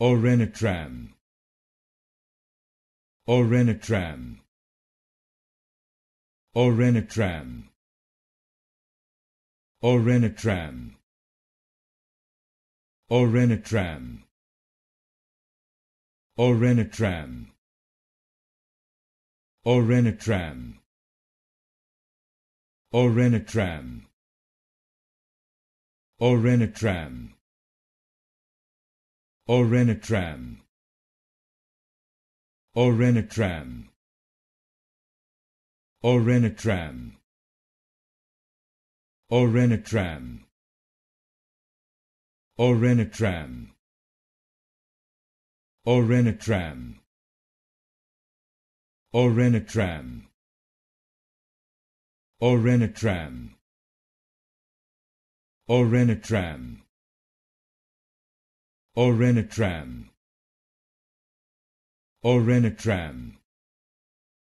Orenitram. Orenitram. Orenitram. Orenitram. Orenitram. Orenitram. Orenitram. Orenitram. Orenitram. Orenitram. Orenitram. Orenitram. Orenitram. Orenitram. Orenitram. Orenitram. Orenitram. Orenitram. Orenitram. Orenitram.